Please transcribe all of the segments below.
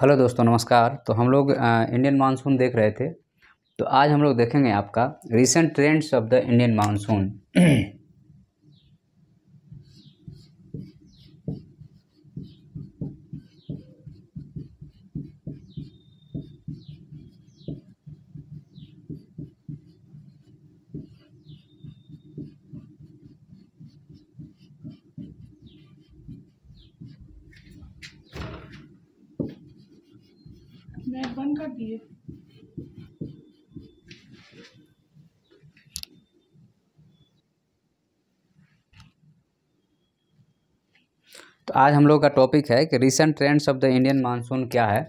Hello दोस्तों नमस्कार तो हम लोग इंडियन मानसून देख रहे थे तो आज हम लोग देखेंगे आपका recent trends of the Indian monsoon आज हम लोग का टॉपिक है कि recent trends of the Indian monsoon क्या है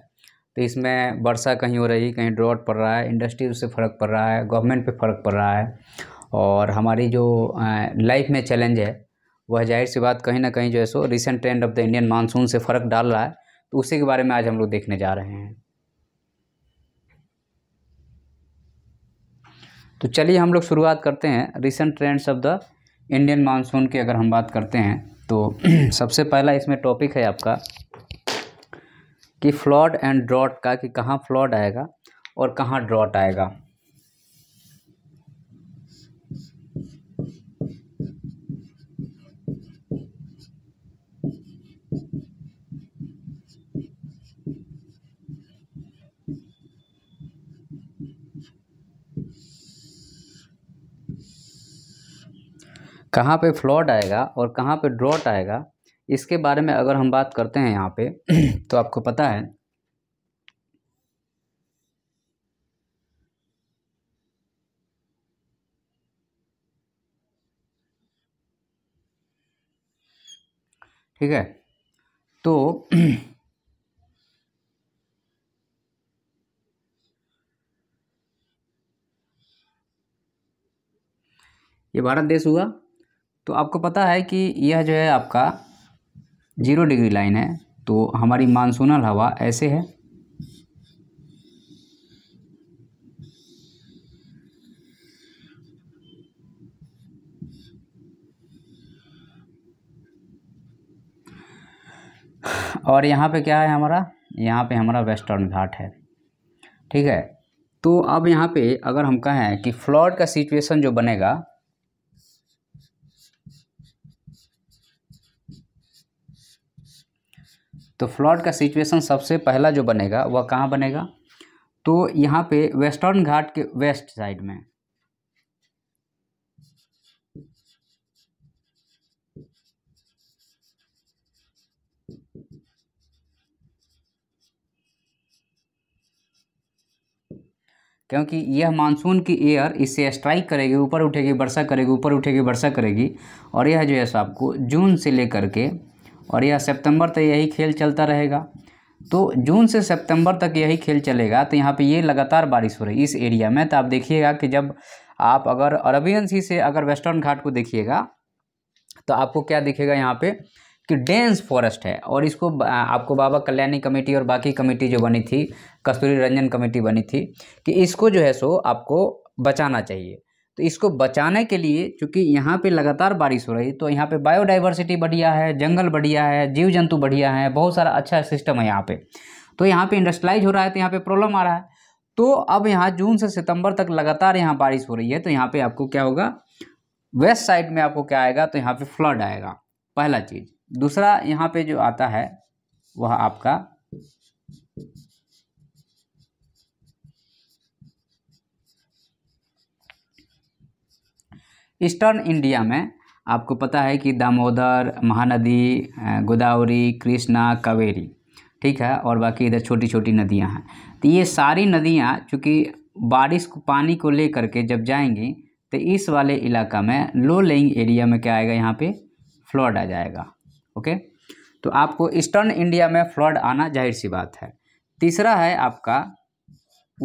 तो इसमें वर्षा कहीं हो रही कहीं ड्रॉट पड़ रहा है इंडस्ट्री उससे फ़र्क पड़ रहा है गवर्नमेंट पे फ़र्क पड़ रहा है और हमारी जो लाइफ में चैलेंज है वह जाहिर सी बात कहीं ना कहीं जो है सो recent trend of the Indian monsoon से फ़र्क डाल रहा है तो उसी के बारे में आज हम लोग देखने जा रहे हैं तो चलिए हम लोग शुरुआत करते हैं recent trends of the Indian monsoon की अगर हम बात करते हैं तो सबसे पहला इसमें टॉपिक है आपका कि फ्लॉड एंड ड्रॉट का कि कहाँ फ्लॉड आएगा और कहाँ ड्रॉट आएगा कहाँ पे फ्लॉट आएगा और कहाँ पे ड्रॉट आएगा इसके बारे में अगर हम बात करते हैं यहाँ पे तो आपको पता है ठीक है तो ये भारत देश हुआ तो आपको पता है कि यह जो है आपका जीरो डिग्री लाइन है तो हमारी मानसूनल हवा ऐसे है और यहाँ पे क्या है हमारा यहाँ पे हमारा वेस्टर्न घाट है ठीक है तो अब यहाँ पे अगर हम कहें कि फ्लॉड का सिचुएशन जो बनेगा तो फ्लड का सिचुएशन सबसे पहला जो बनेगा वह कहाँ बनेगा तो यहाँ पे वेस्टर्न घाट के वेस्ट साइड में क्योंकि यह मानसून की एयर इससे स्ट्राइक करेगी ऊपर उठेगी वर्षा करेगी ऊपर उठेगी वर्षा करेगी और यह जो है सो आपको जून से लेकर के और यह सितंबर तक यही खेल चलता रहेगा तो जून से सितंबर तक यही खेल चलेगा तो यहाँ पे ये लगातार बारिश हो रही है इस एरिया में तो आप देखिएगा कि जब आप अगर अरबियन सी से अगर वेस्टर्न घाट को देखिएगा तो आपको क्या दिखेगा यहाँ पे कि डेंस फॉरेस्ट है और इसको आपको बाबा कल्याणी कमेटी और बाकी कमेटी जो बनी थी कस्तूरी रंजन कमेटी बनी थी कि इसको जो है सो आपको बचाना चाहिए तो इसको बचाने के लिए चूँकि यहाँ पे लगातार बारिश हो रही है तो यहाँ पे बायोडाइवर्सिटी बढ़िया है जंगल बढ़िया है जीव जंतु बढ़िया है बहुत सारा अच्छा सिस्टम है यहाँ पे तो यहाँ पे इंडस्ट्रलाइज हो रहा है तो यहाँ पे प्रॉब्लम आ रहा है तो अब यहाँ जून से सितंबर तक लगातार यहाँ बारिश हो रही है तो यहाँ पे आपको क्या होगा वेस्ट साइड में आपको क्या आएगा तो यहाँ पे फ्लड आएगा पहला चीज़ दूसरा यहाँ पे जो आता है वह आपका ईस्टर्न इंडिया में आपको पता है कि दामोदर महानदी गोदावरी कृष्णा कावेरी ठीक है और बाकी इधर छोटी छोटी नदियां हैं तो ये सारी नदियां चूँकि बारिश को पानी को ले करके जब जाएंगी तो इस वाले इलाका में लो लेइंग एरिया में क्या आएगा यहाँ पे फ्लड आ जाएगा ओके तो आपको ईस्टर्न इंडिया में फ्लड आना जाहिर सी बात है तीसरा है आपका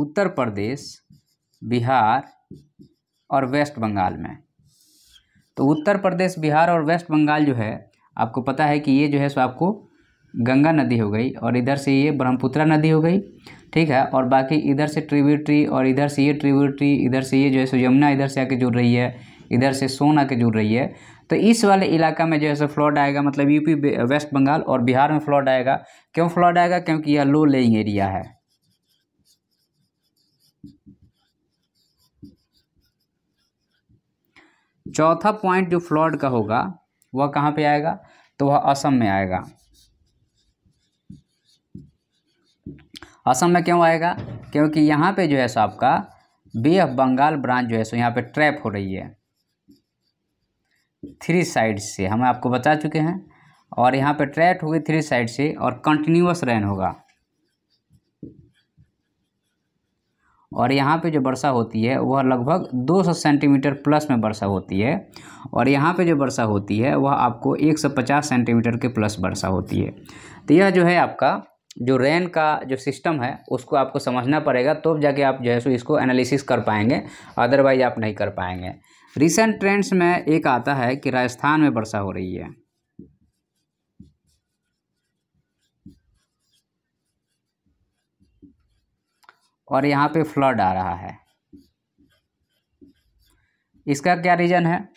उत्तर प्रदेश बिहार और वेस्ट बंगाल में तो उत्तर प्रदेश बिहार और वेस्ट बंगाल जो है आपको पता है कि ये जो है सो आपको गंगा नदी हो गई और इधर से ये ब्रह्मपुत्रा नदी हो गई ठीक है और बाकी इधर से ट्रिब्यूटरी और इधर से ये ट्रिब्यूटरी इधर से ये जो है सो यमुना इधर से आके जुड़ रही है इधर से सोन आके जुड़ रही है तो इस वाले इलाका में जो है सो फ्लॉड आएगा मतलब यूपी वेस्ट बंगाल और बिहार में फ्लॉड आएगा क्यों फ्लॉड आएगा क्योंकि यह लो लेइंग एरिया है चौथा पॉइंट जो फ्लॉड का होगा वह कहाँ पे आएगा तो वह असम में आएगा असम में क्यों आएगा क्योंकि यहाँ पे जो है सो आपका बे ऑफ बंगाल ब्रांच जो है सो यहाँ पे ट्रैप हो रही है थ्री साइड से हम आपको बता चुके हैं और यहाँ पे ट्रैप होगी थ्री साइड से और कंटिन्यूस रेन होगा और यहाँ पे जो वर्षा होती है वह लगभग 200 सेंटीमीटर प्लस में वर्षा होती है और यहाँ पे जो वर्षा होती है वह आपको 150 सेंटीमीटर के प्लस वर्षा होती है तो यह जो है आपका जो रेन का जो सिस्टम है उसको आपको समझना पड़ेगा तब तो जाके आप जो है सो इसको एनालिसिस कर पाएंगे अदरवाइज आप नहीं कर पाएंगे रिसेंट ट्रेंड्स में एक आता है कि राजस्थान में वर्षा हो रही है और यहाँ पे फ्लड आ रहा है इसका क्या रीज़न है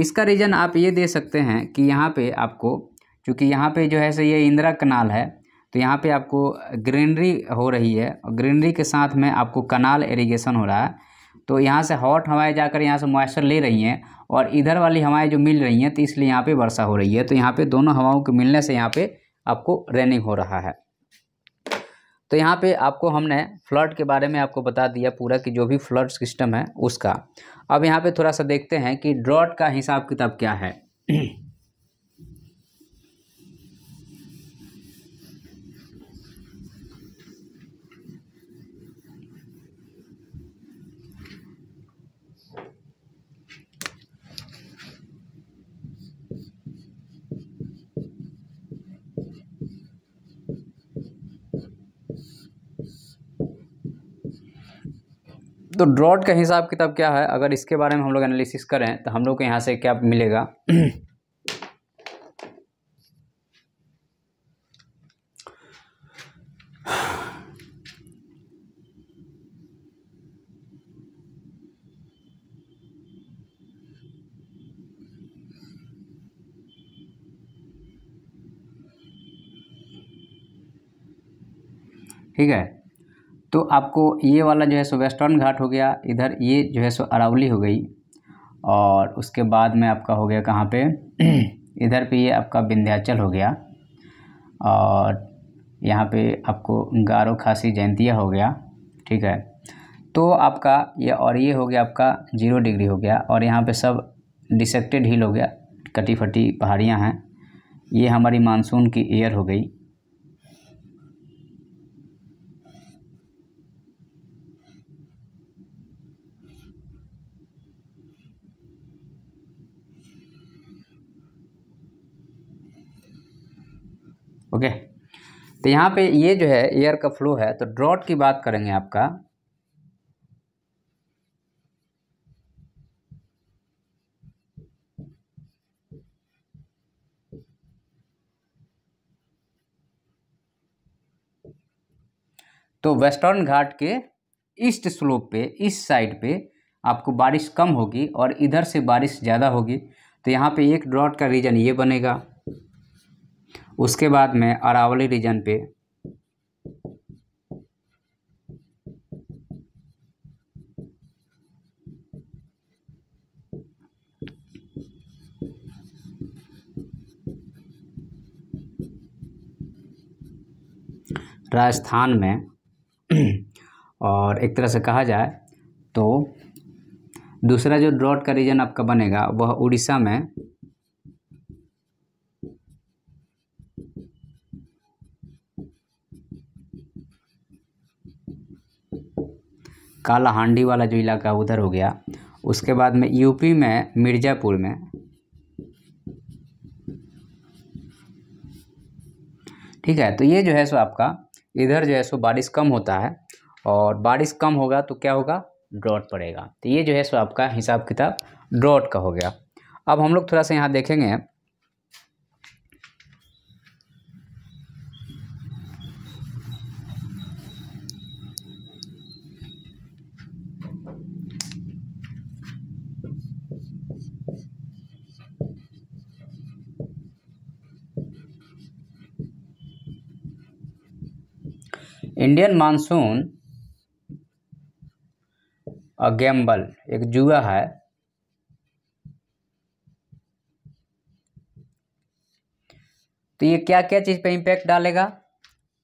इसका रीज़न आप ये दे सकते हैं कि यहाँ पे आपको चूँकि यहाँ पे जो है सो ये इंदिरा कनाल है तो यहाँ पे आपको ग्रीनरी हो रही है और ग्रीनरी के साथ में आपको कनाल इरीगेशन हो रहा है तो यहाँ से हॉट हवाएं जाकर यहाँ से मॉइस्चर ले रही हैं और इधर वाली हवाएं जो मिल रही हैं तो इसलिए यहाँ पे वर्षा हो रही है तो यहाँ पे दोनों हवाओं के मिलने से यहाँ पे आपको रेनिंग हो रहा है तो यहाँ पे आपको हमने फ्लड के बारे में आपको बता दिया पूरा कि जो भी फ्लड सिस्टम है उसका अब यहाँ पे थोड़ा सा देखते हैं कि ड्रॉट का हिसाब किताब क्या है तो ड्रॉट का हिसाब किताब क्या है अगर इसके बारे में हम लोग एनालिसिस करें तो हम लोग को यहाँ से क्या मिलेगा ठीक है तो आपको ये वाला जो है सो वेस्टर्न घाट हो गया इधर ये जो है सो अरावली हो गई और उसके बाद में आपका हो गया कहाँ पे इधर पे ये आपका विंध्याचल हो गया और यहाँ पे आपको गारो खासी जयंतिया हो गया ठीक है तो आपका ये और ये हो गया आपका जीरो डिग्री हो गया और यहाँ पे सब डिसेक्टेड हिल हो गया कटी फटी पहाड़ियाँ हैं ये हमारी मानसून की एयर हो गई ओके तो यहाँ पे ये जो है एयर का फ्लो है तो ड्रॉट की बात करेंगे आपका तो वेस्टर्न घाट के ईस्ट स्लोप पे इस साइड पे आपको बारिश कम होगी और इधर से बारिश ज़्यादा होगी तो यहाँ पे एक ड्रॉट का रीजन ये बनेगा उसके बाद में अरावली रीजन पे राजस्थान में और एक तरह से कहा जाए तो दूसरा जो ड्रॉट का रीजन आपका बनेगा वह उड़ीसा में काला हांडी वाला जो इलाका उधर हो गया उसके बाद में यूपी में मिर्ज़ापुर में ठीक है तो ये जो है सो आपका इधर जो है सो बारिश कम होता है और बारिश कम होगा तो क्या होगा ड्रॉट पड़ेगा तो ये जो है सो आपका हिसाब किताब ड्रॉट का हो गया अब हम लोग थोड़ा सा यहाँ देखेंगे इंडियन मानसून अ गैम्बल एक जुआ है तो ये क्या क्या चीज़ पे इम्पैक्ट डालेगा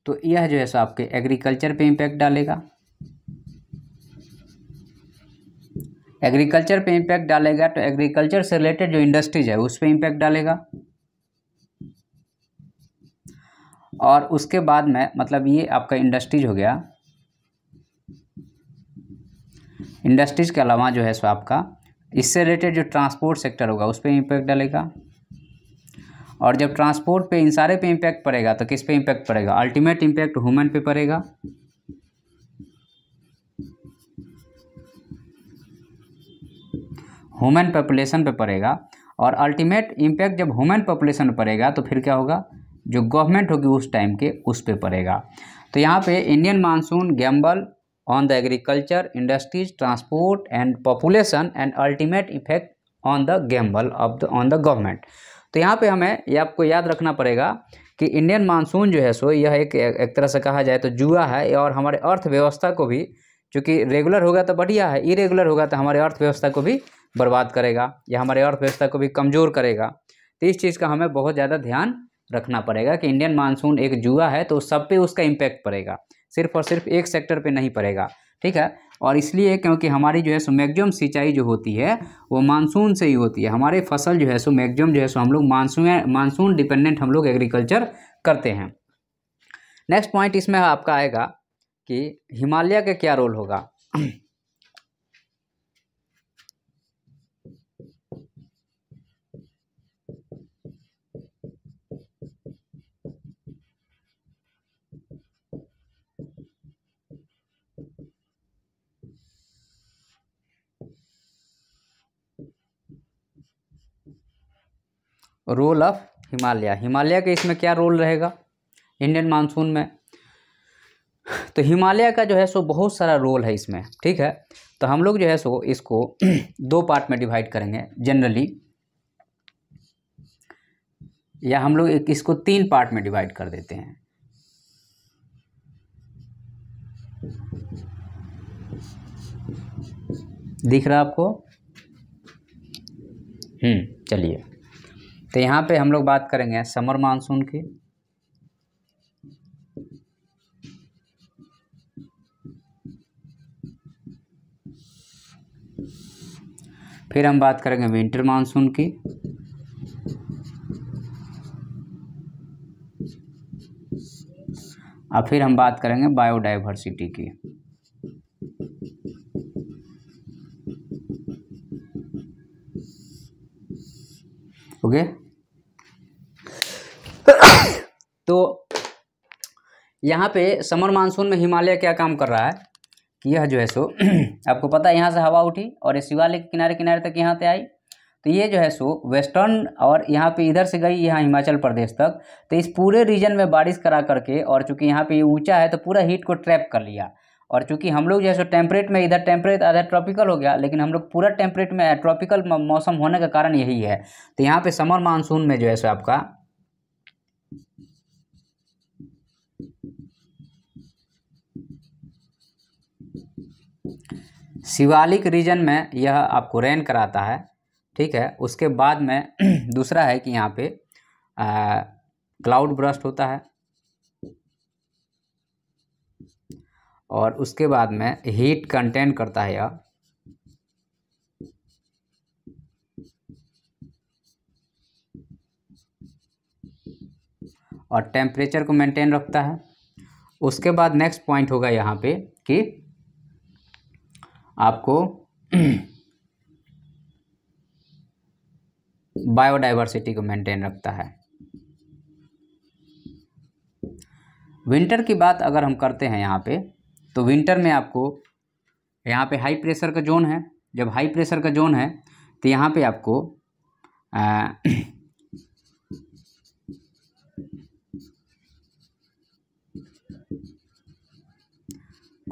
तो यह जो है सो आपके एग्रीकल्चर पे इम्पैक्ट डालेगा एग्रीकल्चर पे इम्पैक्ट डालेगा तो एग्रीकल्चर से रिलेटेड जो इंडस्ट्रीज है उस पर इम्पैक्ट डालेगा और उसके बाद में मतलब ये आपका इंडस्ट्रीज हो गया इंडस्ट्रीज के अलावा जो है सो आपका इससे रिलेटेड जो ट्रांसपोर्ट सेक्टर होगा उस पर इम्पैक्ट डालेगा और जब ट्रांसपोर्ट पे इन सारे पे इम्पैक्ट पड़ेगा तो किस पे इम्पैक्ट पड़ेगा अल्टीमेट इम्पैक्ट ह्यूमन पे पड़ेगा ह्यूमन पॉपुलेशन पे पड़ेगा और अल्टीमेट इम्पैक्ट जब ह्यूमन पॉपुलेशन पड़ेगा तो फिर क्या होगा जो गवर्नमेंट होगी उस टाइम के उस पे पड़ेगा तो यहाँ पे Indian monsoon gamble on the agriculture industries transport and population and ultimate effect on the gamble of the on the government तो यहाँ पे हमें ये आपको याद रखना पड़ेगा कि इंडियन मानसून जो है सो यह एक एक तरह से कहा जाए तो जुआ है और हमारे अर्थव्यवस्था को भी चूँकि रेगुलर होगा तो बढ़िया है इरेगुलर होगा तो हमारे अर्थव्यवस्था को भी बर्बाद करेगा या हमारे अर्थव्यवस्था को भी कमज़ोर करेगा तो इस चीज़ का हमें बहुत ज़्यादा ध्यान रखना पड़ेगा कि इंडियन मानसून एक जुआ है तो सब पे उसका इम्पैक्ट पड़ेगा सिर्फ और सिर्फ एक सेक्टर पे नहीं पड़ेगा ठीक है और इसलिए क्योंकि हमारी जो है सो मैगजम सिंचाई जो होती है वो मानसून से ही होती है हमारे फसल जो है सो मैगजम जो है सो हम लोग मानसून मानसून डिपेंडेंट हम लोग एग्रीकल्चर करते हैं नेक्स्ट पॉइंट इसमें आपका आएगा कि हिमालय का क्या रोल होगा रोल ऑफ हिमालय हिमालय के इसमें क्या रोल रहेगा इंडियन मानसून में तो हिमालय का जो है सो बहुत सारा रोल है इसमें ठीक है तो हम लोग जो है सो इसको दो पार्ट में डिवाइड करेंगे जनरली या हम लोग इसको तीन पार्ट में डिवाइड कर देते हैं दिख रहा आपको हम्म चलिए तो यहाँ पे हम लोग बात करेंगे समर मानसून की फिर हम बात करेंगे विंटर मानसून की और फिर हम बात करेंगे बायोडाइवर्सिटी की ओके okay? तो यहाँ पे समर मानसून में हिमालय क्या काम कर रहा है कि यह जो है सो आपको पता है यहाँ से हवा उठी और ये शिवालय के किनारे किनारे तक यहाँ से आई तो ये जो है सो वेस्टर्न और यहाँ पे इधर से गई यहाँ हिमाचल प्रदेश तक तो इस पूरे रीजन में बारिश करा करके और चूँकि यहाँ पे ये ऊँचा है तो पूरा हीट को ट्रैप कर लिया और चूँकि हम लोग जो है सो टेम्परेट में इधर टेम्परेट आधा ट्रॉपिकल हो गया लेकिन हम लोग पूरा टेम्परेट में ट्रॉपिकल मौसम होने का कारण यही है तो यहाँ पे समर मानसून में जो है सो आपका शिवालिक रीजन में यह आपको रेन कराता है ठीक है उसके बाद में दूसरा है कि यहाँ पे क्लाउड ब्रस्ट होता है और उसके बाद में हीट कंटेन करता है यह और टेम्परेचर को मेंटेन रखता है उसके बाद नेक्स्ट पॉइंट होगा यहाँ पे कि आपको बायोडाइवर्सिटी को मेंटेन रखता है विंटर की बात अगर हम करते हैं यहाँ पे तो विंटर में आपको यहाँ पे हाई प्रेशर का जोन है जब हाई प्रेशर का जोन है तो यहाँ पे आपको आ,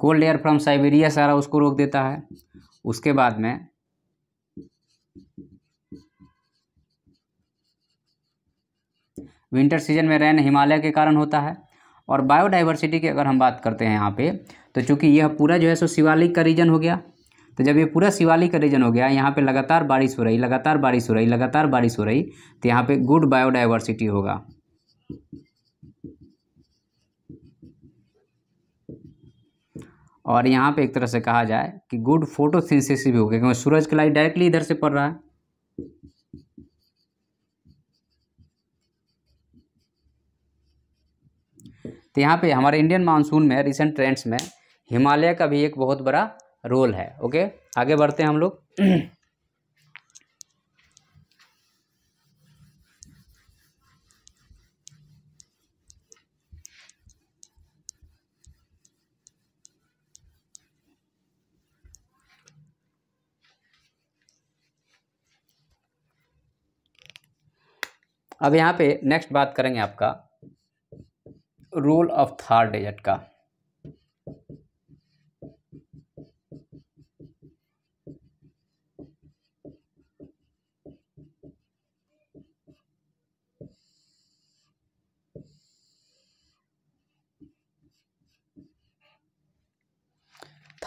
कोल्ड एयर फ्रॉम साइबेरिया सारा उसको रोक देता है उसके बाद में विंटर सीजन में रैन हिमालय के कारण होता है और बायोडाइवर्सिटी की अगर हम बात करते हैं यहाँ पे तो चूंकि यह पूरा जो है सो शिवालिक का रीजन हो गया तो जब ये पूरा शिवालिक का रीजन हो गया यहाँ पे लगातार बारिश हो रही लगातार बारिश हो रही लगातार बारिश हो रही तो यहाँ पे गुड बायोडाइवर्सिटी होगा और यहाँ पे एक तरह से कहा जाए कि गुड फोटोसिंथेसिस भी हो गया क्योंकि सूरज की लाइट डायरेक्टली इधर से पड़ रहा है तो यहाँ पे हमारे इंडियन मानसून में रिसेंट ट्रेंड्स में हिमालय का भी एक बहुत बड़ा रोल है ओके आगे बढ़ते हैं हम लोग अब यहाँ पे नेक्स्ट बात करेंगे आपका रूल ऑफ थर्ड डिजिट का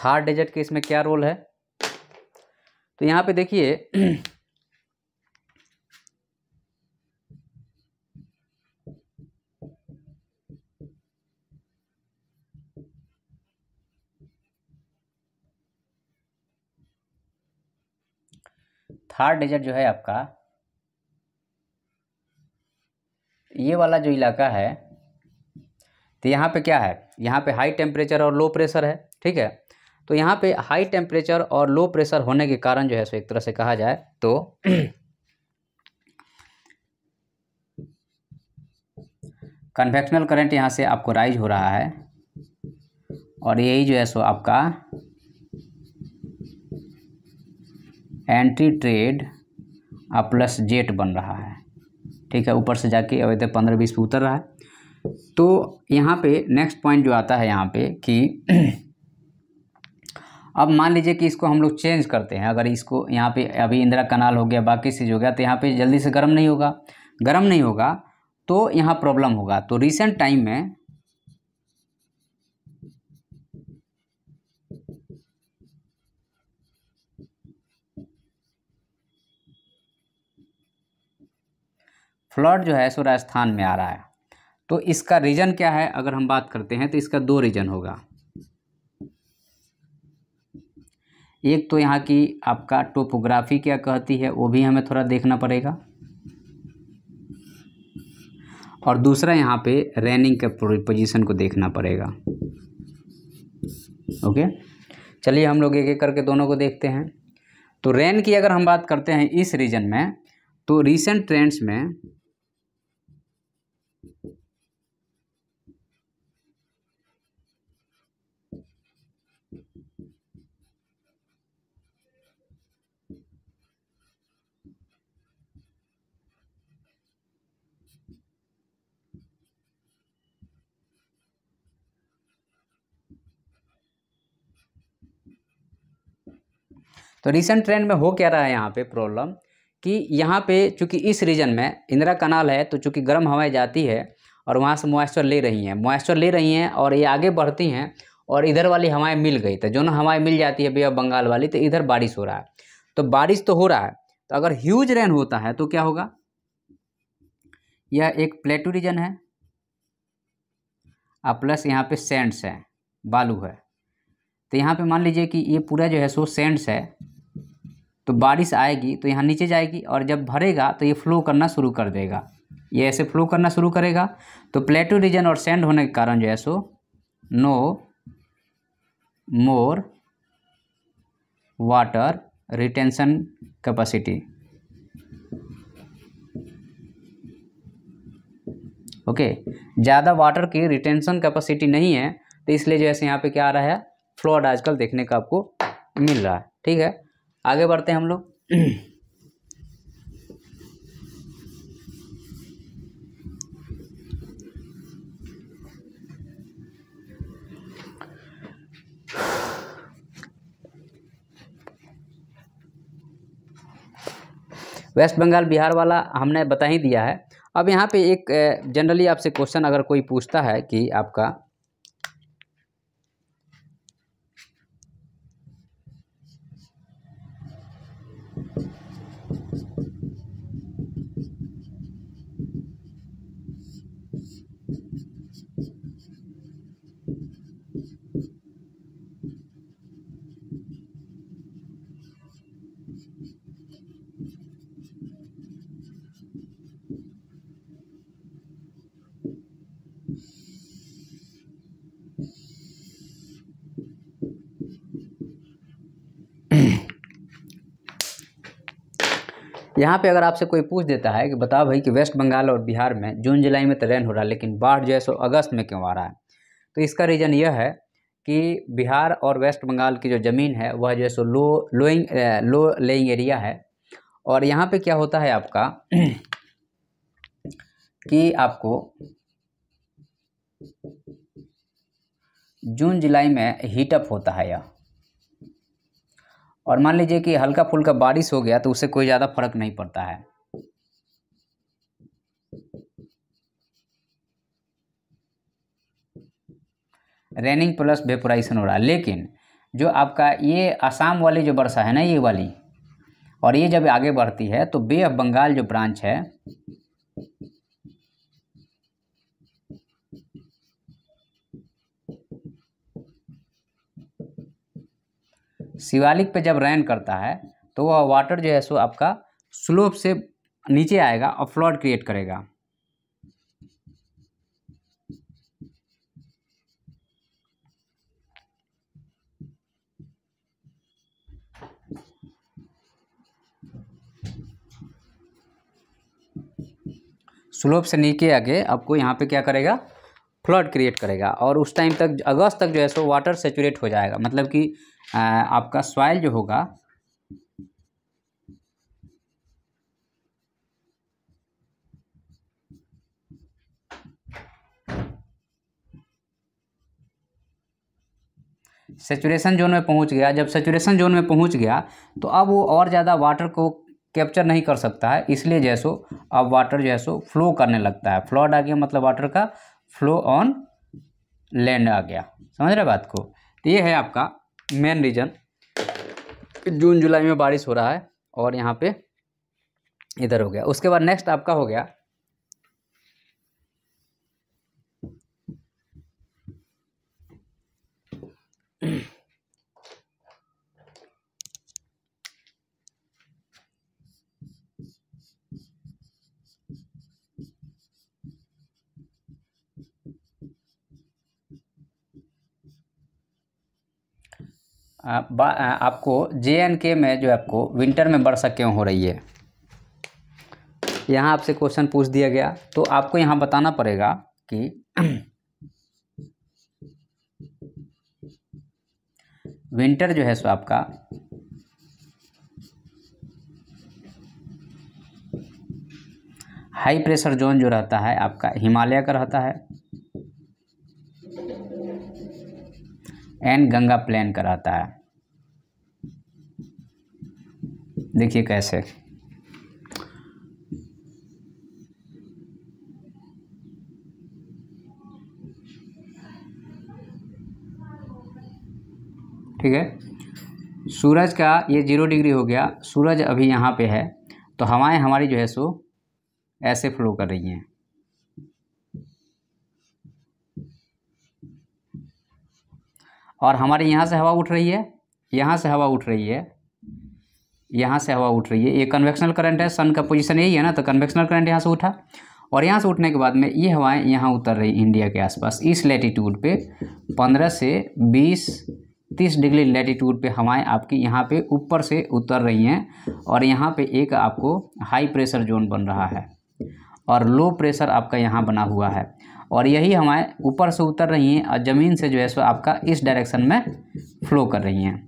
थर्ड डिजिट के इसमें क्या रोल है तो यहाँ पे देखिए थार डेजर्ट जो है आपका ये वाला जो इलाका है तो यहाँ पे क्या है यहाँ पे हाई टेम्परेचर और लो प्रेशर है ठीक है तो यहाँ पे हाई टेम्परेचर और लो प्रेशर होने के कारण जो है सो एक तरह से कहा जाए तो कन्वेक्शनल करंट यहाँ से आपको राइज हो रहा है और यही जो है सो आपका एंट्री ट्रेड और प्लस जेट बन रहा है ठीक है ऊपर से जाके अभी तक पंद्रह बीस पे उतर रहा है तो यहाँ पे नेक्स्ट पॉइंट जो आता है यहाँ पे कि अब मान लीजिए कि इसको हम लोग चेंज करते हैं अगर इसको यहाँ पे अभी इंदिरा कनाल हो गया बाकी चीज़ हो गया तो यहाँ पे जल्दी से गर्म नहीं होगा गर्म नहीं होगा तो यहाँ प्रॉब्लम होगा तो रिसेंट टाइम में फ्लड जो है सो राजस्थान में आ रहा है तो इसका रीज़न क्या है अगर हम बात करते हैं तो इसका दो रीज़न होगा एक तो यहाँ की आपका टोपोग्राफी क्या कहती है वो भी हमें थोड़ा देखना पड़ेगा और दूसरा यहाँ पे रैनिंग के पोजीशन को देखना पड़ेगा ओके चलिए हम लोग एक एक करके दोनों को देखते हैं तो रेन की अगर हम बात करते हैं इस रीजन में तो रिसेंट ट्रेंड्स में तो रिसेंट ट्रेंड में हो क्या रहा है यहाँ पे प्रॉब्लम कि यहाँ पे चूँकि इस रीजन में इंदिरा कनाल है तो चूँकि गर्म हवाएं जाती है और वहाँ से मॉइस्चर ले रही हैं मॉइस्चर ले रही हैं और ये आगे बढ़ती हैं और इधर वाली हवाएं मिल गई तो जो ना हवाएं मिल जाती है भैया बंगाल वाली तो इधर बारिश हो रहा है तो बारिश तो हो रहा है तो अगर ह्यूज रेन होता है तो क्या होगा यह एक प्लेटू रीजन है और प्लस यहाँ पे सेंड्स है बालू है तो यहाँ पे मान लीजिए कि ये पूरा जो है सो सेंड्स है तो बारिश आएगी तो यहाँ नीचे जाएगी और जब भरेगा तो ये फ्लो करना शुरू कर देगा ये ऐसे फ्लो करना शुरू करेगा तो प्लेटो रीजन और सैंड होने के कारण जो है सो no more water retention capacity okay ज़्यादा वाटर की रिटेंशन कैपेसिटी नहीं है तो इसलिए जो है यहाँ पे क्या आ रहा है फ्लॉड आजकल देखने का आपको मिल रहा है ठीक है आगे बढ़ते हैं हम लोग वेस्ट बंगाल बिहार वाला हमने बता ही दिया है अब यहाँ पे एक जनरली आपसे क्वेश्चन अगर कोई पूछता है कि आपका यहाँ पे अगर आपसे कोई पूछ देता है कि बताओ भाई कि वेस्ट बंगाल और बिहार में जून जुलाई में तो रेन हो रहा है लेकिन बाढ़ जो है सो अगस्त में क्यों आ रहा है तो इसका रीज़न यह है कि बिहार और वेस्ट बंगाल की जो ज़मीन है वह जो है सो लो लोइंग लो लेइंग एरिया है और यहाँ पे क्या होता है आपका कि आपको जून जुलाई में हीटअप होता है यह और मान लीजिए कि हल्का फुल्का बारिश हो गया तो उससे कोई ज़्यादा फर्क नहीं पड़ता है रेनिंग प्लस वेपोराइजेशन हो रहा है लेकिन जो आपका ये आसाम वाली जो वर्षा है ना ये वाली और ये जब आगे बढ़ती है तो बे ऑफ बंगाल जो ब्रांच है शिवालिक पे जब रैन करता है तो वह वाटर जो है सो आपका स्लोप से नीचे आएगा और फ्लड क्रिएट करेगा स्लोप से नीचे आके आपको यहाँ पे क्या करेगा फ्लड क्रिएट करेगा और उस टाइम तक अगस्त तक जो है सो वाटर सेचुरेट हो जाएगा मतलब कि आपका सॉइल जो होगा सेचुरेशन जोन में पहुंच गया जब सेचुरेशन जोन में पहुंच गया तो अब वो और ज़्यादा वाटर को कैप्चर नहीं कर सकता है इसलिए जैसो अब वाटर जो है सो फ्लो करने लगता है फ्लड आ गया मतलब वाटर का फ्लो ऑन लैंड आ गया समझ रहे बात को तो ये है आपका मेन रीज़न जून जुलाई में बारिश हो रहा है और यहाँ पे इधर हो गया उसके बाद नेक्स्ट आपका हो गया आपको जे एंड के में जो आपको विंटर में वर्षा क्यों हो रही है यहाँ आपसे क्वेश्चन पूछ दिया गया तो आपको यहाँ बताना पड़ेगा कि विंटर जो है सो आपका हाई प्रेशर जोन जो रहता है आपका हिमालय का रहता है एंड गंगा प्लान कराता है देखिए कैसे ठीक है सूरज का ये जीरो डिग्री हो गया सूरज अभी यहाँ पे है तो हवाएं हमारी जो है सो ऐसे फ्लो कर रही हैं और हमारे यहाँ से हवा उठ रही है यहाँ से हवा उठ रही है यहाँ से हवा उठ रही है ये कन्वेक्शनल करंट है सन का पोजीशन यही है ना तो कन्वेक्शनल करंट यहाँ से उठा और यहाँ से उठने के बाद में ये हवाएं यहाँ उतर रही इंडिया के आसपास इस लेटीट्यूड पे 15 से 20 30 डिग्री लेटीट्यूड पे हवाएं आपकी यहाँ पे ऊपर से उतर रही हैं और यहाँ पे एक आपको हाई प्रेशर जोन बन रहा है और लो प्रेशर आपका यहाँ बना हुआ है और यही हमारे ऊपर से उतर रही हैं और ज़मीन से जो है सो आपका इस डायरेक्शन में फ्लो कर रही हैं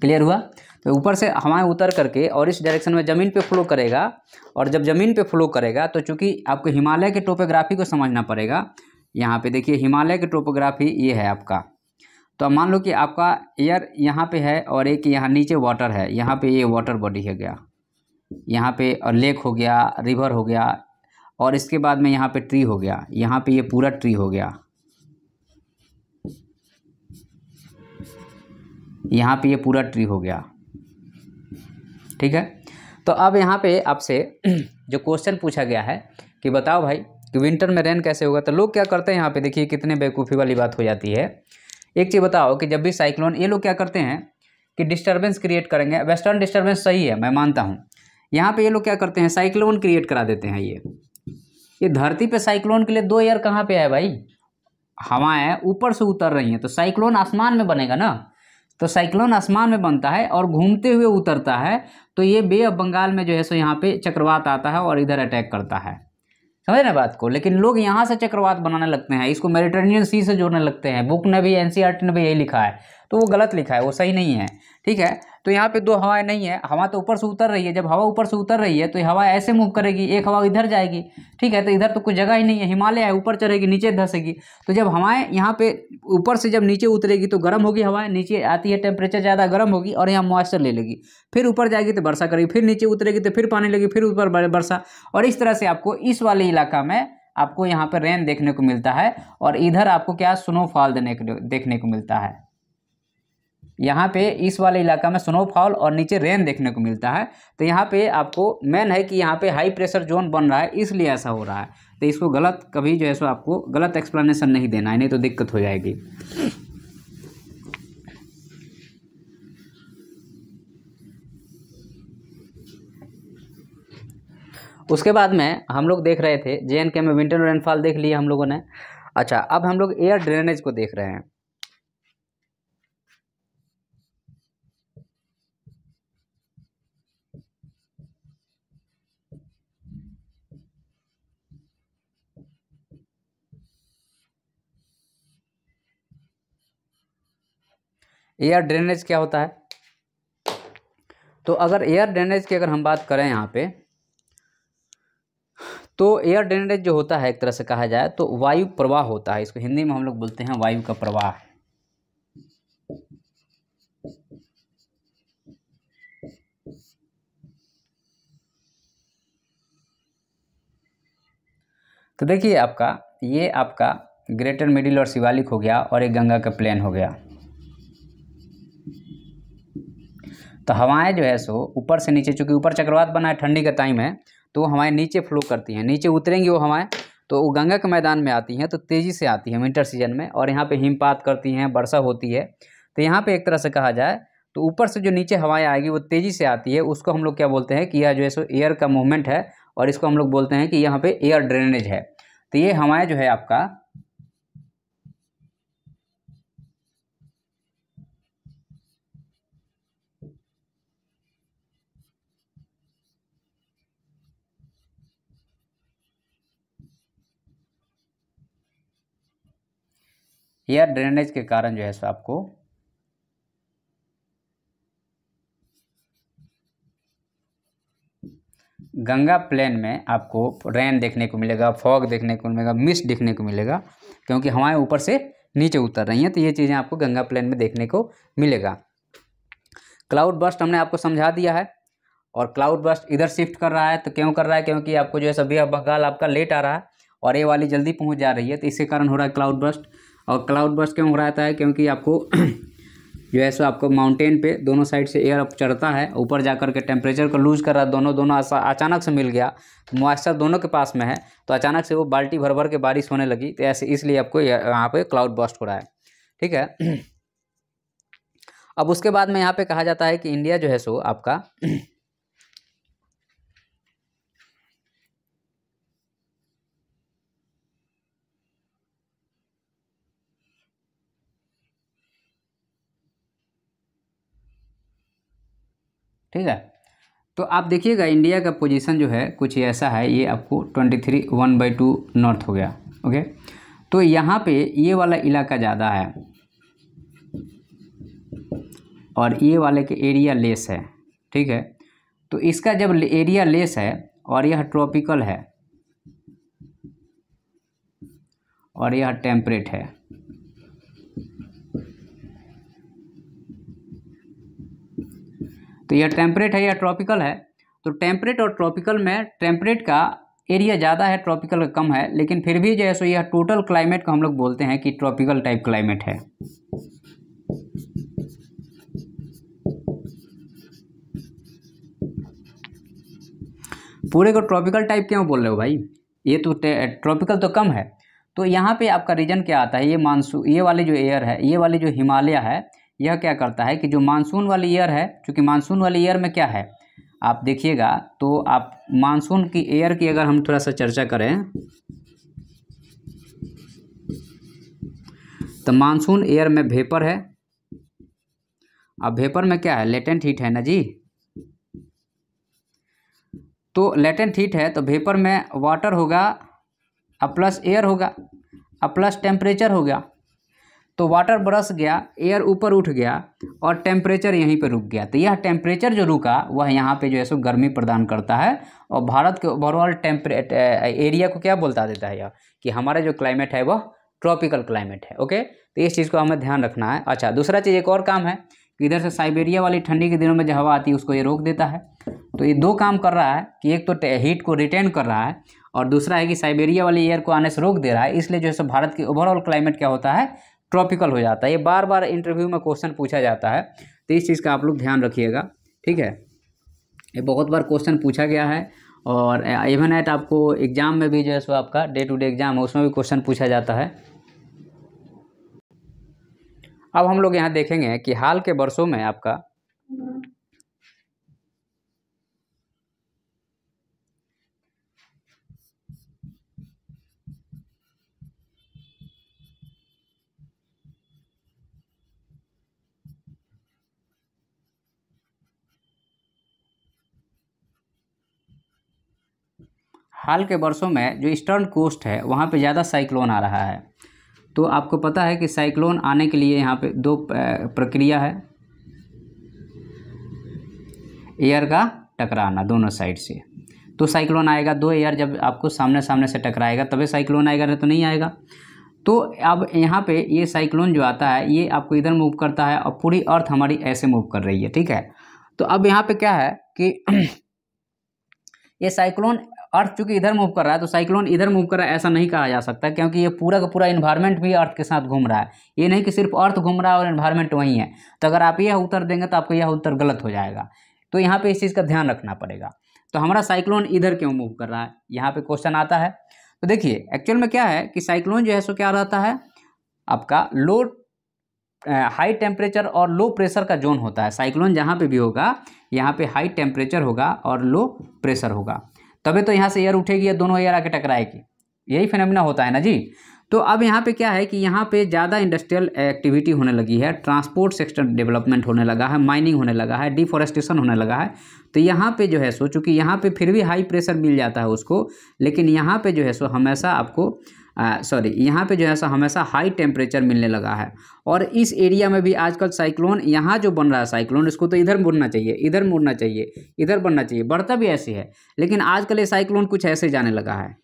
क्लियर हुआ तो ऊपर से हमारे उतर करके और इस डायरेक्शन में ज़मीन पे फ्लो करेगा और जब ज़मीन पे फ्लो करेगा तो चूंकि आपको हिमालय के टोपोग्राफी को समझना पड़ेगा यहाँ पे देखिए हिमालय की टोपोग्राफी ये है आपका तो मान लो कि आपका एयर यहाँ पे है और एक यहाँ नीचे वाटर है यहाँ पे ये वाटर बॉडी है गया यहाँ पे और लेक हो गया रिवर हो गया और इसके बाद में यहाँ पे ट्री हो गया यहाँ पे ये पूरा ट्री हो गया यहाँ पे ये पूरा ट्री हो गया ठीक है तो अब यहाँ पे आपसे जो क्वेश्चन पूछा गया है कि बताओ भाई कि विंटर में रेन कैसे होगा तो लोग क्या करते हैं यहाँ पे देखिए कितने बेवकूफ़ी वाली बात हो जाती है एक चीज़ बताओ कि जब भी साइक्लोन ये लोग क्या करते हैं कि डिस्टर्बेंस क्रिएट करेंगे वेस्टर्न डिस्टर्बेंस सही है मैं मानता हूँ यहाँ पे ये लोग क्या करते हैं साइक्लोन क्रिएट करा देते हैं ये ये धरती पे साइक्लोन के लिए दो एयर कहाँ पे है भाई हवाएं ऊपर से उतर रही हैं तो साइक्लोन आसमान में बनेगा ना तो साइक्लोन आसमान में बनता है और घूमते हुए उतरता है तो ये बे ऑफ बंगाल में जो है सो यहाँ पे चक्रवात आता है और इधर अटैक करता है समझ ना बात को लेकिन लोग यहाँ से चक्रवात बनाने लगते हैं इसको मेडिटेरेनियन सी से जोड़ने लगते हैं बुक ने भी एन ने भी यही लिखा है तो वो गलत लिखा है वो सही नहीं है ठीक है तो यहाँ पे दो हवाएं नहीं है हवा तो ऊपर से उतर रही है जब हवा ऊपर से उतर रही है तो हवा ऐसे मूव करेगी एक हवा इधर जाएगी ठीक है तो इधर तो कोई जगह ही नहीं है हिमालय है ऊपर चढ़ेगी नीचे धंसेगी तो जब हवाएं यहाँ पे ऊपर से जब नीचे उतरेगी तो गर्म होगी हवाएं नीचे आती है टेम्परेचर ज़्यादा गर्म होगी और यहाँ मॉइस्चर ले लेगी फिर ऊपर जाएगी तो वर्षा करेगी फिर नीचे उतरेगी तो फिर पानी लेगी फिर ऊपर वर्षा और इस तरह से आपको इस वाले इलाका में आपको यहाँ पर रेन देखने को मिलता है और इधर आपको क्या स्नोफॉल देने देखने को मिलता है यहाँ पे इस वाले इलाका में स्नोफॉल और नीचे रेन देखने को मिलता है तो यहाँ पे आपको मेन है कि यहाँ पे हाई प्रेशर जोन बन रहा है इसलिए ऐसा हो रहा है तो इसको गलत कभी जो है सो आपको गलत एक्सप्लेनेशन नहीं देना है नहीं तो दिक्कत हो जाएगी उसके बाद में हम लोग देख रहे थे जे में विंटर रेनफॉल देख लिया हम लोगों ने अच्छा अब हम लोग एयर ड्रेनेज को देख रहे हैं एयर ड्रेनेज क्या होता है तो अगर एयर ड्रेनेज की अगर हम बात करें यहाँ पे तो एयर ड्रेनेज जो होता है एक तरह से कहा जाए तो वायु प्रवाह होता है इसको हिंदी में हम लोग बोलते हैं वायु का प्रवाह तो देखिए आपका ये आपका ग्रेटर मिडिल और शिवालिक हो गया और एक गंगा का प्लेन हो गया तो हवाएं जो है सो ऊपर से नीचे चूँकि ऊपर चक्रवात बना है ठंडी का टाइम है तो हवाएं नीचे फ्लो करती हैं नीचे उतरेंगी वो हवाएं तो वो गंगा के मैदान में आती हैं तो तेज़ी से आती हैं विंटर सीजन में और यहाँ पर हिमपात करती हैं वर्षा होती है तो यहाँ पर एक तरह से कहा जाए तो ऊपर से जो नीचे हवाएं आएगी वो तेज़ी से आती है उसको हम लोग क्या बोलते हैं कि यह जो है सो एयर का मूवमेंट है और इसको हम लोग बोलते हैं कि यहाँ पे एयर ड्रेनेज है तो ये हवाएं जो है आपका एयर ड्रेनेज के कारण जो है सो आपको गंगा प्लेन में आपको रेन देखने को मिलेगा फॉग देखने को मिलेगा मिस्ट देखने को मिलेगा क्योंकि हवाएं ऊपर से नीचे उतर रही हैं तो ये चीज़ें आपको गंगा प्लेन में देखने को मिलेगा क्लाउड बस्ट हमने आपको समझा दिया है और क्लाउड बस्ट इधर शिफ्ट कर रहा है तो क्यों कर रहा है क्योंकि आपको जो है सभी बंगाल आपका लेट आ रहा है और ये वाली जल्दी पहुँच जा रही है तो इसके कारण हो रहा है क्लाउड बस्ट और क्लाउड बस्ट क्यों हो है क्योंकि आपको जो है सो आपको माउंटेन पे दोनों साइड से एयर चढ़ता है ऊपर जा कर के टेम्परेचर को लूज़ कर रहा है दोनों दोनों अचानक से मिल गया मॉइस्चर दोनों के पास में है तो अचानक से वो बाल्टी भर भर के बारिश होने लगी तो ऐसे इसलिए आपको यहाँ पे क्लाउड बस्ट हो रहा है ठीक है अब उसके बाद में यहाँ पे कहा जाता है कि इंडिया जो है सो आपका ठीक है तो आप देखिएगा इंडिया का पोजीशन जो है कुछ ऐसा है ये आपको twenty three one by two north हो गया ओके तो यहाँ पे ये वाला इलाका ज़्यादा है और ये वाले के एरिया लेस है ठीक है तो इसका जब एरिया लेस है और यह ट्रॉपिकल है और यह टेम्परेट है तो यह टेम्परेट है या ट्रॉपिकल है तो टेम्परेट और ट्रॉपिकल में टेम्परेट का एरिया ज़्यादा है ट्रॉपिकल का कम है लेकिन फिर भी जो है सो यह टोटल क्लाइमेट को हम लोग बोलते हैं कि ट्रॉपिकल टाइप क्लाइमेट है पूरे को ट्रॉपिकल टाइप क्यों बोल रहे हो भाई ये तो ट्रॉपिकल तो कम है तो यहाँ पे आपका रीजन क्या आता है ये मानसून ये वाले जो एयर है ये वाले जो हिमालय है यह क्या करता है कि जो मानसून वाली ईयर है चूँकि मानसून वाले ईयर में क्या है आप देखिएगा तो आप मानसून की एयर की अगर हम थोड़ा सा चर्चा करें तो मानसून एयर में भेपर है अब भेपर में क्या है लेटेंट हीट है ना जी तो लेटेंट हीट है तो भेपर में वाटर होगा अब प्लस एयर होगा अब प्लस टेम्परेचर होगा तो वाटर बरस गया एयर ऊपर उठ गया और टेम्परेचर यहीं पर रुक गया तो यह टेम्परेचर जो रुका वह यहाँ पे जो है सो गर्मी प्रदान करता है और भारत के ओवरऑल टेम्परे एरिया को क्या बोलता देता है यह कि हमारा जो क्लाइमेट है वह ट्रॉपिकल क्लाइमेट है ओके तो इस चीज़ को हमें ध्यान रखना है अच्छा दूसरा चीज़ एक और काम है कि इधर से साइबेरिया वाली ठंडी के दिनों में जो हवा आती है उसको ये रोक देता है तो ये दो काम कर रहा है कि एक तो हीट को रिटेन कर रहा है और दूसरा है कि साइबेरिया वाली एयर को आने से रोक दे रहा है इसलिए जो है सो भारत की ओवरऑल क्लाइमेट क्या होता है ट्रॉपिकल हो जाता है ये बार बार इंटरव्यू में क्वेश्चन पूछा जाता है तो इस चीज़ का आप लोग ध्यान रखिएगा ठीक है ये बहुत बार क्वेश्चन पूछा गया है और इवन एट आपको एग्ज़ाम में भी जो है सो आपका डे टू डे एग्ज़ाम है उसमें भी क्वेश्चन पूछा जाता है अब हम लोग यहाँ देखेंगे कि हाल के वर्षों में आपका हाल के वर्षों में जो ईस्टर्न कोस्ट है वहाँ पे ज़्यादा साइक्लोन आ रहा है तो आपको पता है कि साइक्लोन आने के लिए यहाँ पे दो प्रक्रिया है एयर का टकराना दोनों साइड से तो साइक्लोन आएगा दो एयर जब आपको सामने सामने से टकराएगा तभी साइक्लोन आएगा नहीं तो नहीं आएगा तो अब यहाँ पे ये साइक्लोन जो आता है ये आपको इधर मूव करता है और पूरी अर्थ हमारी ऐसे मूव कर रही है ठीक है तो अब यहाँ पे क्या है कि ये साइक्लोन अर्थ चूंकि इधर मूव कर रहा है तो साइक्लोन इधर मूव कर रहा है ऐसा नहीं कहा जा सकता क्योंकि ये पूरा का पूरा इन्वायरमेंट भी अर्थ के साथ घूम रहा है ये नहीं कि सिर्फ अर्थ घूम रहा है और इन्वायरमेंट वहीं है तो अगर आप यह उत्तर देंगे तो आपको यह उत्तर गलत हो जाएगा तो यहाँ पर इस चीज़ का ध्यान रखना पड़ेगा तो हमारा साइक्लोन इधर क्यों मूव कर रहा है यहाँ पर क्वेश्चन आता है तो देखिए एक्चुअल में क्या है कि साइक्लोन जो है सो क्या रहता है आपका लो हाई टेम्परेचर और लो प्रेशर का जोन होता है साइक्लोन जहाँ पे भी होगा यहाँ पे हाई टेम्परेचर होगा और लो प्रेशर होगा तभी तो यहाँ से एयर उठेगी या दोनों एयर आके टकराएगी यही फिनमिना होता है ना जी तो अब यहाँ पे क्या है कि यहाँ पे ज़्यादा इंडस्ट्रियल एक्टिविटी होने लगी है ट्रांसपोर्ट सेक्टर डेवलपमेंट होने लगा है माइनिंग होने लगा है डिफॉरेस्टेशन होने लगा है तो यहाँ पे जो है सो चूँकि यहाँ पे फिर भी हाई प्रेशर मिल जाता है उसको लेकिन यहाँ पे जो है सो हमेशा आपको सॉरी यहाँ पे जो है सो हमेशा हाई टेम्परेचर मिलने लगा है और इस एरिया में भी आजकल साइक्लोन यहाँ जो बन रहा है साइक्लोन इसको तो इधर मुड़ना चाहिए इधर मुड़ना चाहिए इधर बनना चाहिए बढ़ता भी ऐसे है लेकिन आजकल ये साइक्लोन कुछ ऐसे जाने लगा है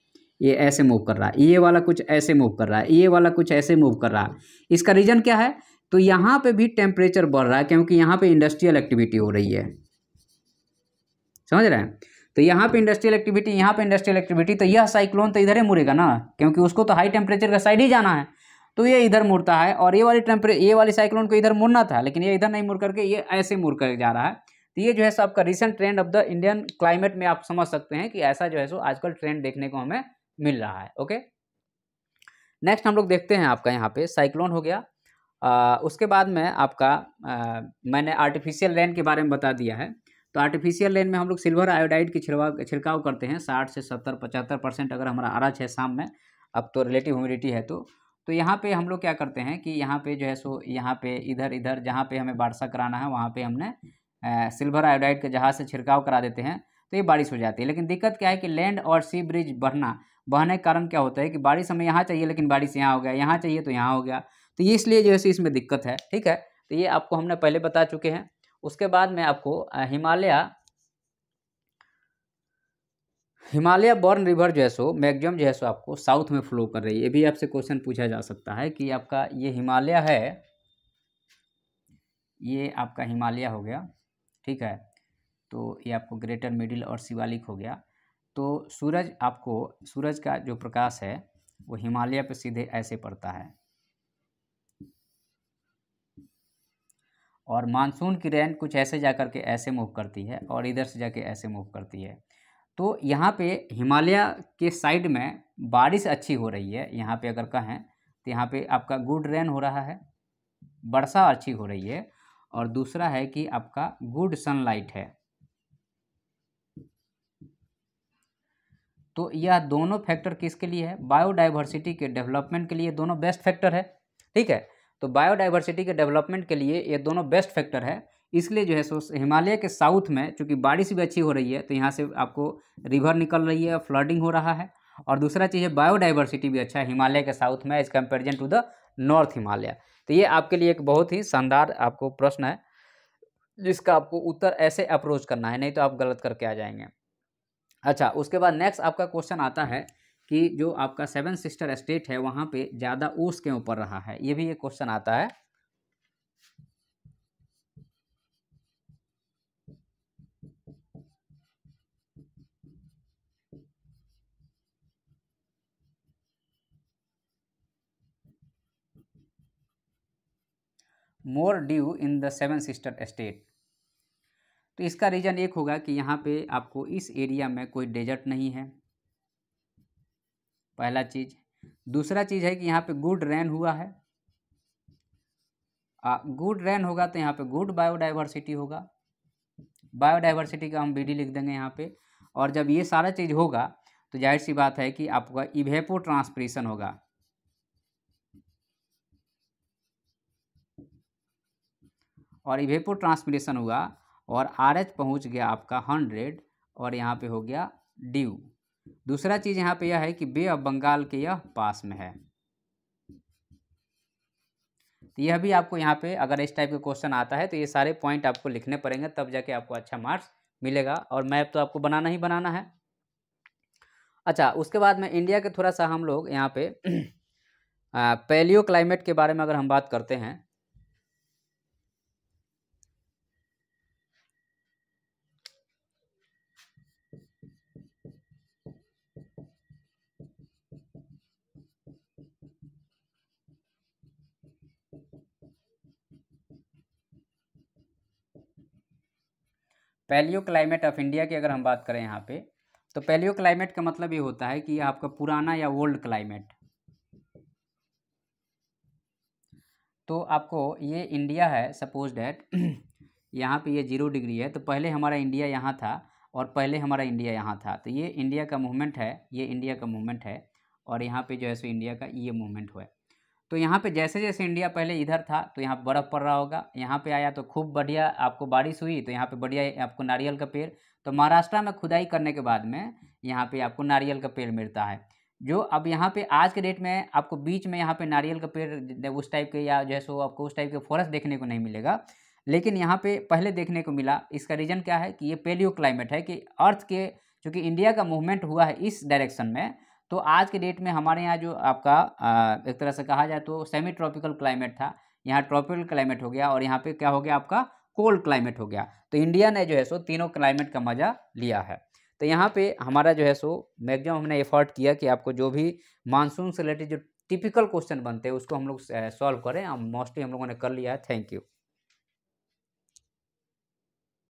ये ऐसे मूव कर रहा है ये वाला कुछ ऐसे मूव कर रहा है ये वाला कुछ ऐसे मूव कर रहा है इसका रीज़न क्या है तो यहाँ पर भी टेम्परेचर बढ़ रहा है क्योंकि यहाँ पर इंडस्ट्रियल एक्टिविटी हो रही है समझ रहे हैं तो यहाँ पे इंडस्ट्रियल एक्टिविटी यहाँ पे इंडस्ट्रियल एक्टिविटी तो यह साइक्लोन तो इधर ही मुड़ेगा ना क्योंकि उसको तो हाई टेम्परेचर का साइड ही जाना है तो ये इधर मुड़ता है और ये वाली टेम्परे ये वाली साइक्लोन को इधर मुड़ना था लेकिन ये इधर नहीं मुड़ करके ये ऐसे मुड़ कर जा रहा है तो ये जो है सो आपका recent trend of the Indian climate में आप समझ सकते हैं कि ऐसा जो है सो आजकल ट्रेंड देखने को हमें मिल रहा है ओके नेक्स्ट हम लोग देखते हैं आपका यहाँ पे साइक्लोन हो गया आ, उसके बाद में आपका आ, मैंने आर्टिफिशियल रेन के बारे में बता दिया है तो आर्टिफिशियल लेन में हम लोग सिल्वर आयोडाइड की छिड़वा छिड़काव करते हैं साठ से सत्तर पचहत्तर परसेंट अगर हमारा आरच है शाम में अब तो रिलेटिव ह्यूमिडिटी है तो तो यहाँ पे हम लोग क्या करते हैं कि यहाँ पे जो है सो यहाँ पे इधर इधर जहाँ पे हमें वर्षा कराना है वहाँ पे हमने सिल्वर आयोडाइड के जहाज से छिड़काव करा देते हैं तो ये बारिश हो जाती है लेकिन दिक्कत क्या है कि लैंड और सी ब्रिज बढ़ना बहने के कारण क्या होता है कि बारिश हमें यहाँ चाहिए लेकिन बारिश यहाँ हो गया यहाँ चाहिए तो यहाँ हो गया तो ये इसलिए जो है इसमें दिक्कत है ठीक है तो ये आपको हमने पहले बता चुके हैं उसके बाद में आपको हिमालय हिमालय बॉर्न रिवर जो है सो मैगजम जो है सो आपको साउथ में फ्लो कर रही है ये भी आपसे क्वेश्चन पूछा जा सकता है कि आपका ये हिमालय है ये आपका हिमालय हो गया ठीक है तो ये आपको ग्रेटर मिडिल और शिवालिक हो गया तो सूरज आपको सूरज का जो प्रकाश है वो हिमालय पर सीधे ऐसे पड़ता है और मानसून की रेन कुछ ऐसे जा कर के ऐसे मूव करती है और इधर से जाके ऐसे मूव करती है तो यहाँ पे हिमालय के साइड में बारिश अच्छी हो रही है यहाँ पे अगर कहें तो यहाँ पे आपका गुड रेन हो रहा है वर्षा अच्छी हो रही है और दूसरा है कि आपका गुड सनलाइट है तो यह दोनों फैक्टर किसके लिए है बायोडाइवर्सिटी के डेवलपमेंट के लिए दोनों बेस्ट फैक्टर है ठीक है तो बायोडाइवर्सिटी के डेवलपमेंट के लिए ये दोनों बेस्ट फैक्टर है इसलिए जो है सो हिमालय के साउथ में चूँकि बारिश भी अच्छी हो रही है तो यहाँ से आपको रिवर निकल रही है फ्लडिंग हो रहा है और दूसरा चीज़ है बायोडाइवर्सिटी भी अच्छा है हिमालय के साउथ में as comparison to the north Himalaya तो ये आपके लिए एक बहुत ही शानदार आपको प्रश्न है जिसका आपको उत्तर ऐसे अप्रोच करना है नहीं तो आप गलत करके आ जाएंगे अच्छा उसके बाद नेक्स्ट आपका क्वेश्चन आता है कि जो आपका सेवन सिस्टर स्टेट है वहाँ पे ज़्यादा ओस के ऊपर रहा है ये भी एक क्वेश्चन आता है more due in the seven sister state तो इसका रीज़न एक होगा कि यहाँ पे आपको इस एरिया में कोई डेजर्ट नहीं है पहला चीज दूसरा चीज़ है कि यहाँ पे गुड रेन हुआ है गुड रेन होगा तो यहाँ पे गुड बायोडाइवर्सिटी होगा बायोडाइवर्सिटी का हम बी लिख देंगे यहाँ पे और जब ये सारा चीज़ होगा तो जाहिर सी बात है कि आपका इवेपो ट्रांसप्रेशन होगा और इवेपो ट्रांसप्रेशन हुआ और आर एच पहुँच गया आपका हंड्रेड और यहाँ पे हो गया ड्यू दूसरा चीज़ यहाँ पे यह है कि बे ऑफ बंगाल के यह पास में है तो यह भी आपको यहाँ पे अगर इस टाइप का क्वेश्चन आता है तो ये सारे पॉइंट आपको लिखने पड़ेंगे तब जाके आपको अच्छा मार्क्स मिलेगा और मैप तो आपको बनाना ही बनाना है अच्छा उसके बाद में इंडिया के थोड़ा सा हम लोग यहाँ पे पेलियो क्लाइमेट के बारे में अगर हम बात करते हैं पैलियो क्लाइमेट ऑफ इंडिया की अगर हम बात करें यहाँ पे तो पैलियो क्लाइमेट का मतलब ये होता है कि आपका पुराना या ओल्ड क्लाइमेट तो आपको ये इंडिया है सपोज डैट यहाँ पे ये जीरो डिग्री है तो पहले हमारा इंडिया यहाँ था और पहले हमारा इंडिया यहाँ था तो ये इंडिया का मूवमेंट है ये इंडिया का मूवमेंट है और यहाँ पे जो है सो इंडिया का ये मूवमेंट हुआ है तो यहाँ पे जैसे जैसे इंडिया पहले इधर था तो यहाँ बर्फ़ पड़ रहा होगा यहाँ पे आया तो खूब बढ़िया आपको बारिश हुई तो यहाँ पे बढ़िया आपको नारियल का पेड़ तो महाराष्ट्र में खुदाई करने के बाद में यहाँ पे आपको नारियल का पेड़ मिलता है जो अब यहाँ पे आज के डेट में आपको बीच में यहाँ पे नारियल का पेड़ उस टाइप के या जैसे आपको उस टाइप के फॉरेस्ट देखने को नहीं मिलेगा लेकिन यहाँ पे पहले देखने को मिला इसका रीज़न क्या है कि ये पेलियो क्लाइमेट है कि अर्थ के चूँकि इंडिया का मूवमेंट हुआ है इस डायरेक्शन में तो आज के डेट में हमारे यहाँ जो आपका एक तरह से कहा जाए तो सेमी ट्रॉपिकल क्लाइमेट था यहाँ ट्रॉपिकल क्लाइमेट हो गया और यहाँ पे क्या हो गया आपका कोल्ड क्लाइमेट हो गया तो इंडिया ने जो है सो तीनों क्लाइमेट का मज़ा लिया है तो यहाँ पे हमारा जो है सो मैगजिम हमने एफर्ट किया कि आपको जो भी मानसून से रिलेटेड जो टिपिकल क्वेश्चन बनते हैं उसको हम लोग सॉल्व करें मोस्टली हम लोगों ने कर लिया है थैंक यू